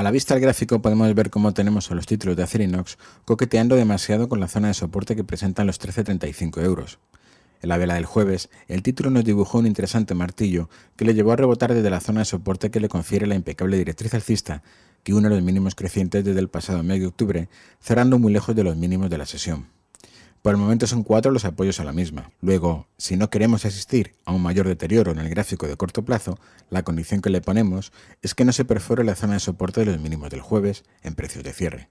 A la vista del gráfico podemos ver cómo tenemos a los títulos de Acerinox coqueteando demasiado con la zona de soporte que presentan los 13,35 euros. En la vela del jueves, el título nos dibujó un interesante martillo que le llevó a rebotar desde la zona de soporte que le confiere la impecable directriz alcista, que une los mínimos crecientes desde el pasado mes de octubre, cerrando muy lejos de los mínimos de la sesión. Por el momento son cuatro los apoyos a la misma. Luego, si no queremos asistir a un mayor deterioro en el gráfico de corto plazo, la condición que le ponemos es que no se perfore la zona de soporte de los mínimos del jueves en precios de cierre.